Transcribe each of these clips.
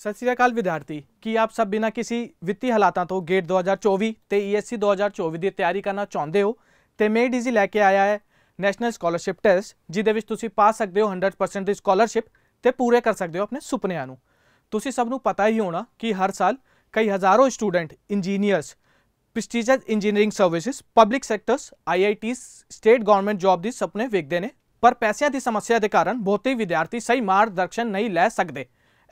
ਸਤਿ ਸ੍ਰੀ ਅਕਾਲ ਵਿਦਿਆਰਥੀ ਕੀ ਆਪ ਸਭ ਬਿਨਾ ਕਿਸੇ ਵਿੱਤੀ ਹਾਲਾਤਾਂ ਤੋਂ ਗੇਟ 2024 ਤੇ ਈਐਸਸੀ 2024 ਦੀ ਤਿਆਰੀ ਕਰਨਾ ਚਾਹੁੰਦੇ ਹੋ ਤੇ ਮੇਡ ਇਜ਼ੀ ਲੈ ਕੇ ਆਇਆ ਹੈ ਨੈਸ਼ਨਲ ਸਕਾਲਰਸ਼ਿਪ ਟੈਸਟ ਜਿਹਦੇ ਵਿੱਚ ਤੁਸੀਂ ਪਾ ਸਕਦੇ ਹੋ 100% ਦੀ ਸਕਾਲਰਸ਼ਿਪ ਤੇ ਪੂਰੇ ਕਰ ਸਕਦੇ ਹੋ ਆਪਣੇ ਸੁਪਨਿਆਂ ਨੂੰ ਤੁਸੀਂ ਸਭ ਨੂੰ ਪਤਾ ਹੀ ਹੋਣਾ ਕਿ ਹਰ ਸਾਲ ਕਈ ਹਜ਼ਾਰੋਂ student engineers prestigious engineering services public sectors IITs state government job ਦੀ ਸੁਪਨੇ ਵੇਖਦੇ ਨੇ ਪਰ ਪੈਸਿਆਂ ਦੀ ਸਮੱਸਿਆ ਦੇ ਕਾਰਨ ਬਹੁਤੇ ਵਿਦਿਆਰਥੀ ਸਹੀ ਮਾਰਗਦਰਸ਼ਨ ਨਹੀਂ ਲੈ ਸਕਦੇ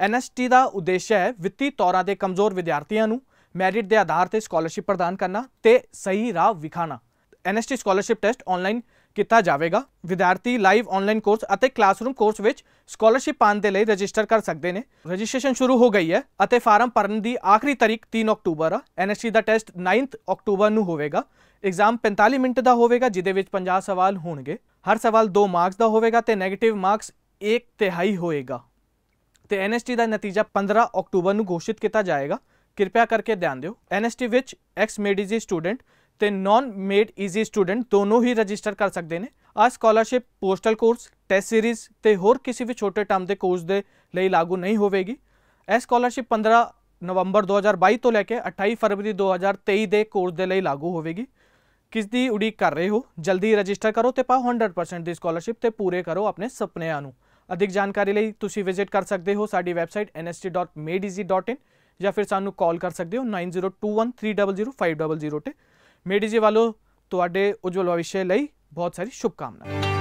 ਐਨਐਸਟੀ ਦਾ ਉਦੇਸ਼ ਹੈ ਵਿੱਤੀ ਤੌਰਾਂ ਦੇ ਕਮਜ਼ੋਰ ਵਿਦਿਆਰਥੀਆਂ ਨੂੰ ਮੈਰਿਟ ਦੇ ਆਧਾਰ ਤੇ ਸਕਾਲਰਸ਼ਿਪ ਪ੍ਰਦਾਨ ਕਰਨਾ ਤੇ ਸਹੀ ਰਾਹ ਵਿਖਾਣਾ ਐਨਐਸਟੀ ਸਕਾਲਰਸ਼ਿਪ ਟੈਸਟ ਆਨਲਾਈਨ ਕੀਤਾ ਜਾਵੇਗਾ ਵਿਦਿਆਰਥੀ ਲਾਈਵ ਆਨਲਾਈਨ ਕੋਰਸ ਅਤੇ ਕਲਾਸਰੂਮ ਕੋਰਸ ਵਿੱਚ ਸਕਾਲਰਸ਼ਿਪ ਪਾਣ ਦੇ ਲਈ ਰਜਿਸਟਰ ਕਰ ਸਕਦੇ ਨੇ ਰਜਿਸਟ੍ਰੇਸ਼ਨ ਸ਼ੁਰੂ ਹੋ ਗਈ ਹੈ ਅਤੇ ਫਾਰਮ ਭਰਨ ਦੀ ਆਖਰੀ ਤਾਰੀਖ 3 ਅਕਤੂਬਰ ਹੈ ਐਨਐਸਟੀ ਦਾ ਟੈਸਟ 9th ਅਕਤੂਬਰ ਨੂੰ ਹੋਵੇਗਾ ਐਗਜ਼ਾਮ 45 ਮਿੰਟ ਦਾ ਹੋਵੇਗਾ ਜਿਦੇ ਵਿੱਚ 50 ਸਵਾਲ ਹੋਣਗੇ ਹਰ ਸਵਾਲ 2 ਮਾਰਕਸ ਦਾ ਹੋਵੇਗਾ ਤੇ 네ਗੇਟਿਵ ਮਾਰਕਸ 1 ਤਿਹਾਈ ਹੋਏਗਾ ਤੇ ਐਨਐਸਟੀ ਦਾ ਨਤੀਜਾ 15 ਅਕਤੂਬਰ ਨੂੰ ਘੋਸ਼ਿਤ ਕੀਤਾ ਜਾਏਗਾ ਕਿਰਪਾ ਕਰਕੇ ਧਿਆਨ ਦਿਓ ਐਨਐਸਟੀ ਵਿੱਚ ਐਕਸ ਮੇਡ ਇਜ਼ੀ ਸਟੂਡੈਂਟ ਤੇ ਨਾਨ ਮੇਡ ਈਜ਼ੀ ਸਟੂਡੈਂਟ ਦੋਨੋਂ ਹੀ ਰਜਿਸਟਰ ਕਰ ਸਕਦੇ ਨੇ ਆ scholarship postal course test series ਤੇ ਹੋਰ ਕਿਸੇ ਵੀ ਛੋਟੇ ਟਰਮ ਦੇ ਕੋਰਸ ਦੇ ਲਈ ਲਾਗੂ ਨਹੀਂ ਹੋਵੇਗੀ ਐ ਸਕਾਲਰਸ਼ਿਪ 15 ਨਵੰਬਰ 2022 ਤੋਂ ਲੈ ਕੇ 28 ਫਰਵਰੀ 2023 ਦੇ ਕੋਰਸ ਦੇ ਲਈ ਲਾਗੂ ਹੋਵੇਗੀ ਕਿਸ ਦੀ ਉਡੀਕ ਕਰ ਰਹੇ ਹੋ ਜਲਦੀ ਰਜਿਸਟਰ ਕਰੋ ਤੇ ਪਾਓ 100% ਦੀ ਸਕਾਲਰਸ਼ਿਪ ਤੇ ਪੂਰੇ ਕਰੋ ਆਪਣੇ ਸੁਪਨਿਆਂ ਨੂੰ ਅਧਿਕ ਜਾਣਕਾਰੀ ਲਈ ਤੁਸੀਂ ਵਿਜ਼ਿਟ ਕਰ ਸਕਦੇ ਹੋ ਸਾਡੀ ਵੈਬਸਾਈਟ nst.medeasy.in ਜਾਂ ਫਿਰ ਸਾਨੂੰ ਕਾਲ ਕਰ ਸਕਦੇ ਹੋ 9021300500 ਤੇ ਮੇਡੀਜੀ ਵਾਲੋ ਤੁਹਾਡੇ ਉਜਵਲ ਭਵਿੱਖ ਲਈ ਬਹੁਤ ਸਾਰੀ ਸ਼ੁਭਕਾਮਨਾਵਾਂ